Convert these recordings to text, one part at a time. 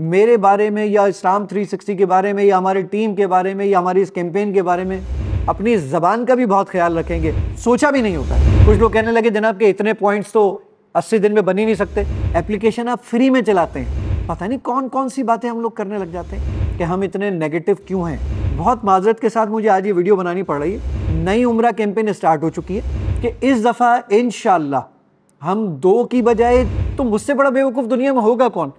मेरे बारे में या इस्लाम 360 के बारे में या हमारी टीम के बारे में या हमारी इस कैंपेन के बारे में अपनी ज़बान का भी बहुत ख्याल रखेंगे सोचा भी नहीं होता कुछ लोग कहने लगे जनाब के इतने पॉइंट्स तो अस्सी दिन में बन ही नहीं सकते एप्लीकेशन आप फ्री में चलाते हैं पता नहीं कौन कौन सी बातें हम लोग करने लग जाते हैं कि हम इतने नेगेटिव क्यों हैं बहुत माजरत के साथ मुझे आज ये वीडियो बनानी पड़ रही है नई उम्र कैंपेन स्टार्ट हो चुकी है कि इस दफ़ा इन हम दो की बजाय तो मुझसे बड़ा बेवकूफ़ दुनिया में होगा कौन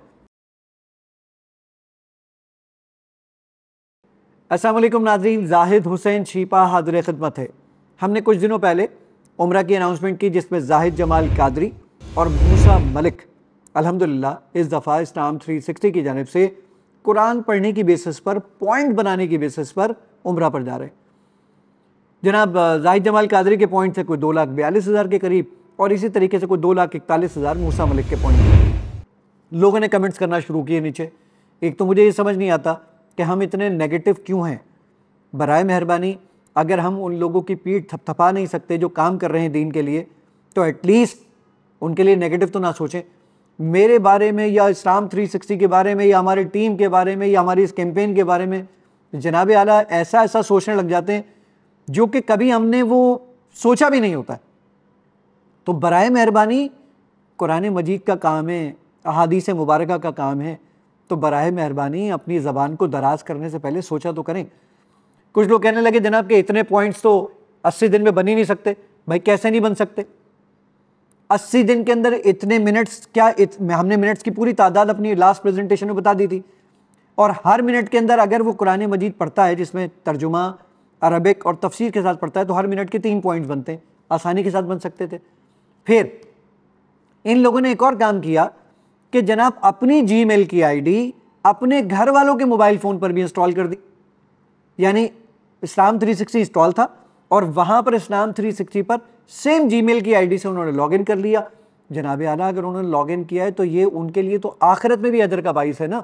असलम नाजरीन जाहिद हुसैन शीपा हाजिर खिदमत है हमने कुछ दिनों पहले उम्र की अनाउंसमेंट की जिसमें जाहिद जमाल कादरी और मूसा मलिक अल्हम्दुलिल्लाह इस दफ़ा इस्लाम 360 की जानब से कुरान पढ़ने की बेसिस पर पॉइंट बनाने की बेसिस पर उम्र पर जा रहे हैं जनाब जाहिद जमाल कादरी के पॉइंट थे कोई दो लाख बयालीस हज़ार के करीब और इसी तरीके से कोई दो लाख इकतालीस हज़ार मूसा मलिक के पॉइंट लोगों ने कमेंट्स करना शुरू किए नीचे एक तो मुझे ये समझ नहीं आता कि हम इतने नेगेटिव क्यों हैं बर मेहरबानी अगर हम उन लोगों की पीठ थपथपा नहीं सकते जो काम कर रहे हैं दीन के लिए तो एटलीस्ट उनके लिए नेगेटिव तो ना सोचें मेरे बारे में या इस्लाम 360 के बारे में या हमारी टीम के बारे में या हमारी इस कैंपेन के बारे में जनाब आला ऐसा ऐसा सोचने लग जाते हैं जो कि कभी हमने वो सोचा भी नहीं होता है तो बरए मेहरबानी कुरान मजीद का काम है अहादीस मुबारक का काम है तो बरह मेहरबानी अपनी ज़बान को दराज करने से पहले सोचा तो करें कुछ लोग कहने लगे जनाब के इतने पॉइंट्स तो अस्सी दिन में बन ही नहीं सकते भाई कैसे नहीं बन सकते अस्सी दिन के अंदर इतने मिनट्स क्या इत, हमने मिनट्स की पूरी तादाद अपनी लास्ट प्रेजेंटेशन में बता दी थी और हर मिनट के अंदर अगर वो कुरान मजीद पढ़ता है जिसमें तर्जुमा अरबिक और तफसीर के साथ पढ़ता है तो हर मिनट के तीन पॉइंट्स बनते हैं आसानी के साथ बन सकते थे फिर इन लोगों ने एक और काम किया कि जनाब अपनी जीमेल की आईडी अपने घर वालों के मोबाइल फ़ोन पर भी इंस्टॉल कर दी यानी इस्लाम 360 इंस्टॉल था और वहां पर इस्लाम 360 पर सेम जीमेल की आईडी से उन्होंने लॉगिन कर लिया जनाब आना अगर उन्होंने लॉगिन किया है तो ये उनके लिए तो आखिरत में भी अदर का बाइस है ना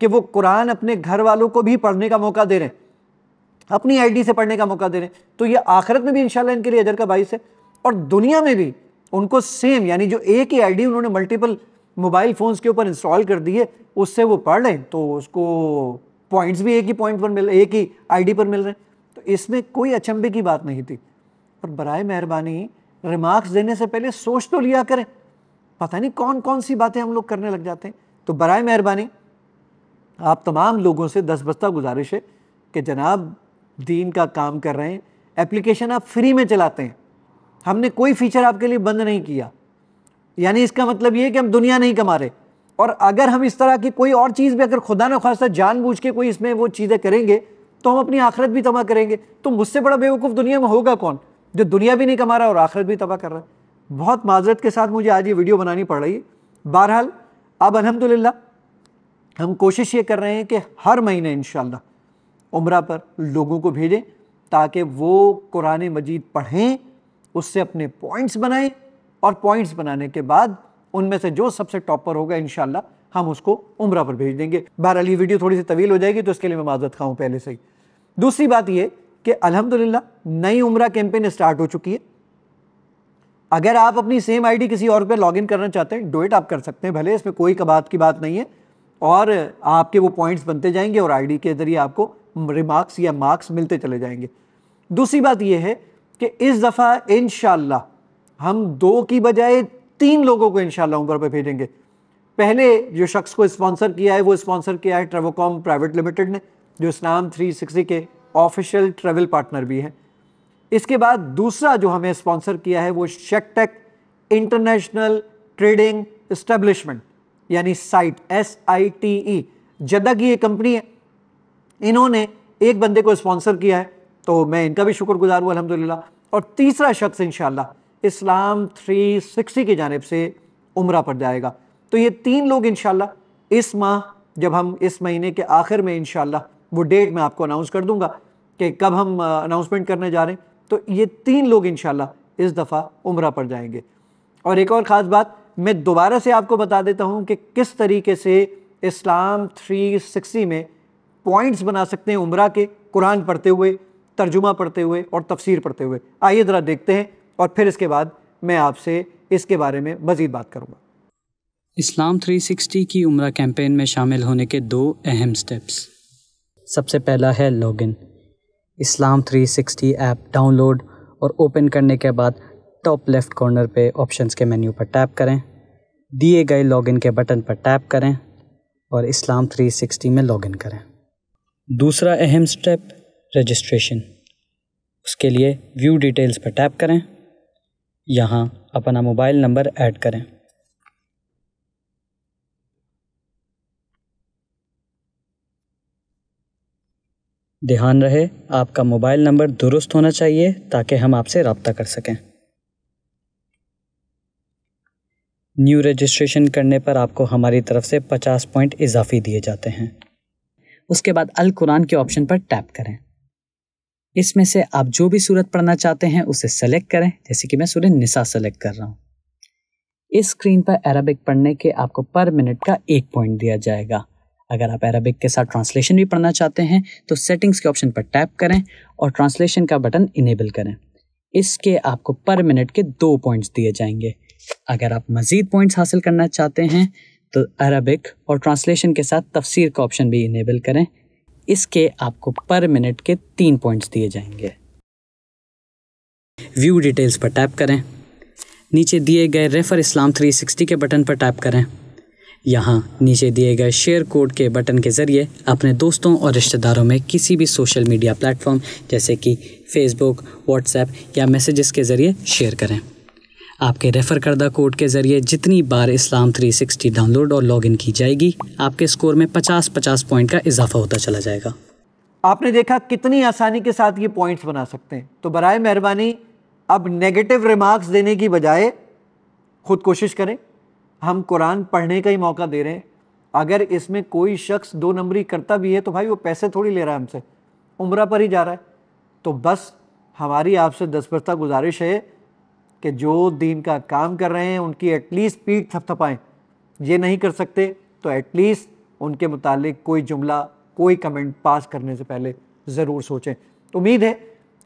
कि वो कुरान अपने घर वालों को भी पढ़ने का मौका दे रहे हैं अपनी आईडी से पढ़ने का मौका दे रहे हैं तो ये आखिरत में भी इंशाल्लाह इनके लिए अदर का बाइस है और दुनिया में भी उनको सेम यानी जो एक ही आईडी उन्होंने मल्टीपल मोबाइल फ़ोन्स के ऊपर इंस्टॉल कर दिए उससे वो पढ़ लें तो उसको पॉइंट्स भी एक ही पॉइंट पर मिल एक ही आईडी पर मिल रहे हैं तो इसमें कोई अचंभे की बात नहीं थी पर बरए मेहरबानी रिमार्क्स देने से पहले सोच तो लिया करें पता नहीं कौन कौन सी बातें हम लोग करने लग जाते हैं तो बर मेहरबानी आप तमाम लोगों से दस बस्ता गुजारिश है कि जनाब दीन का काम कर रहे हैं एप्लीकेशन आप फ्री में चलाते हैं हमने कोई फीचर आपके लिए बंद नहीं किया यानी इसका मतलब ये कि हम दुनिया नहीं कमा रहे और अगर हम इस तरह की कोई और चीज़ भी अगर खुदा न खासा जानबूझ के कोई इसमें वो चीज़ें करेंगे तो हम अपनी आखिरत भी तबाह करेंगे तो मुझसे बड़ा बेवकूफ़ दुनिया में होगा कौन जो दुनिया भी नहीं कमा रहा और आखिरत भी तबाह कर रहा है बहुत माजरत के साथ मुझे आज ये वीडियो बनानी पड़ रही है बहरहाल अब अलहमदिल्ला हम कोशिश ये कर रहे हैं कि हर महीने इन उम्र पर लोगों को भेजें ताकि वो कुरान मजीद पढ़ें उससे अपने पॉइंट्स बनाएं और पॉइंट्स बनाने के बाद उनमें से जो सबसे टॉपर होगा इनशाला हम उसको उम्र पर भेज देंगे बहरहाल ये वीडियो थोड़ी सी तवील हो जाएगी तो इसके लिए मैं माजत खाऊँ पहले से ही दूसरी बात ये कि अल्हम्दुलिल्लाह नई उम्र कैंपेन स्टार्ट हो चुकी है अगर आप अपनी सेम आईडी किसी और पे लॉगिन करना चाहते हैं डोएट आप कर सकते हैं भले इसमें कोई कबात की बात नहीं है और आपके वो पॉइंट्स बनते जाएंगे और आईडी के ज़रिए आपको रिमार्क्स या मार्क्स मिलते चले जाएंगे दूसरी बात यह है कि इस दफ़ा इन शाह हम दो की बजाय तीन लोगों को इनशाला उम्र पर भेजेंगे पहले जो शख्स को स्पॉन्सर किया है वो स्पॉन्सर किया है ट्रेवोकॉम प्राइवेट लिमिटेड ने जो इस्लाम 360 के ऑफिशियल ट्रेवल पार्टनर भी हैं इसके बाद दूसरा जो हमें स्पॉन्सर किया है वो शेकटेक इंटरनेशनल ट्रेडिंग इस्टेब्लिशमेंट यानी site S I T E Jeddah की ये कंपनी है इन्होंने एक बंदे को स्पॉन्सर किया है तो मैं इनका भी शुक्रगुजार हूँ अलहमदिल्ला और तीसरा शख्स इंशाला इस्लाम 360 की जानब से उम्र पर जाएगा तो ये तीन लोग इन इस माह जब हम इस महीने के आखिर में इन वो डेट मैं आपको अनाउंस कर दूंगा कि कब हम अनाउंसमेंट uh, करने जा रहे हैं तो ये तीन लोग इन इस दफ़ा उम्र पर जाएंगे और एक और ख़ास बात मैं दोबारा से आपको बता देता हूँ कि किस तरीके से इस्लाम 360 में पॉइंट्स बना सकते हैं उम्र के कुरान पढ़ते हुए तर्जुमा पढ़ते हुए और तफसीर पढ़ते हुए आइए ज़रा देखते हैं और फिर इसके बाद मैं आपसे इसके बारे में मज़ीद बात करूँगा इस्लाम 360 की उम्र कैंपेन में शामिल होने के दो अहम स्टेप्स सबसे पहला है लॉगिन इस्लाम 360 ऐप डाउनलोड और ओपन करने के बाद टॉप लेफ्ट कॉर्नर पे ऑप्शंस के मेन्यू पर टैप करें दिए गए लॉगिन के बटन पर टैप करें और इस्लाम 360 में लॉगिन करें दूसरा अहम स्टेप रजिस्ट्रेशन उसके लिए व्यू डिटेल्स पर टैप करें यहाँ अपना मोबाइल नंबर ऐड करें ध्यान रहे आपका मोबाइल नंबर दुरुस्त होना चाहिए ताकि हम आपसे रबता कर सकें न्यू रजिस्ट्रेशन करने पर आपको हमारी तरफ से 50 पॉइंट इजाफी दिए जाते हैं उसके बाद अल कुरान के ऑप्शन पर टैप करें इसमें से आप जो भी सूरत पढ़ना चाहते हैं उसे सेलेक्ट करें जैसे कि मैं सूर्य निसा सेलेक्ट कर रहा हूँ इस स्क्रीन पर अरबिक पढ़ने के आपको पर मिनट का एक पॉइंट दिया जाएगा अगर आप अरबिक के साथ ट्रांसलेशन भी पढ़ना चाहते हैं तो सेटिंग्स के ऑप्शन पर टैप करें और ट्रांसलेशन का बटन इनेबल करें इसके आपको पर मिनट के दो पॉइंट्स दिए जाएंगे अगर आप मज़ीद पॉइंट्स हासिल करना चाहते हैं तो अरबिक और ट्रांसलेशन के साथ तफसीर का ऑप्शन भी इनेबल करें इसके आपको पर मिनट के तीन पॉइंट्स दिए जाएंगे व्यू डिटेल्स पर टैप करें नीचे दिए गए रेफर इस्लाम 360 के बटन पर टैप करें यहाँ नीचे दिए गए शेयर कोड के बटन के ज़रिए अपने दोस्तों और रिश्तेदारों में किसी भी सोशल मीडिया प्लेटफॉर्म जैसे कि फेसबुक व्हाट्सएप या मैसेजेस के ज़रिए शेयर करें आपके रेफ़र करदा कोड के ज़रिए जितनी बार इस्लाम 360 डाउनलोड और लॉगिन की जाएगी आपके स्कोर में 50-50 पॉइंट का इजाफा होता चला जाएगा आपने देखा कितनी आसानी के साथ ये पॉइंट्स बना सकते हैं तो बरए मेहरबानी अब नेगेटिव रिमार्क्स देने की बजाय ख़ुद कोशिश करें हम कुरान पढ़ने का ही मौका दे रहे हैं अगर इसमें कोई शख्स दो नंबरी करता भी है तो भाई वो पैसे थोड़ी ले रहा है हमसे उम्र पर ही जा रहा है तो बस हमारी आपसे दस गुजारिश है कि जो दीन का काम कर रहे हैं उनकी एटलीस्ट पीठ थपथपाएं ये नहीं कर सकते तो एटलीस्ट उनके मुतालिक कोई जुमला कोई कमेंट पास करने से पहले ज़रूर सोचें उम्मीद है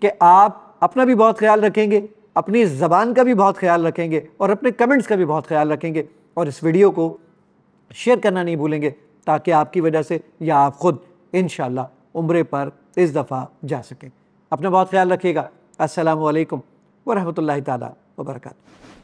कि आप अपना भी बहुत ख्याल रखेंगे अपनी ज़बान का भी बहुत ख्याल रखेंगे और अपने कमेंट्स का भी बहुत ख्याल रखेंगे और इस वीडियो को शेयर करना नहीं भूलेंगे ताकि आपकी वजह से या आप ख़ुद इन उम्र पर इस दफ़ा जा सकें अपना बहुत ख्याल रखिएगा असलकम ला ताली وبركاته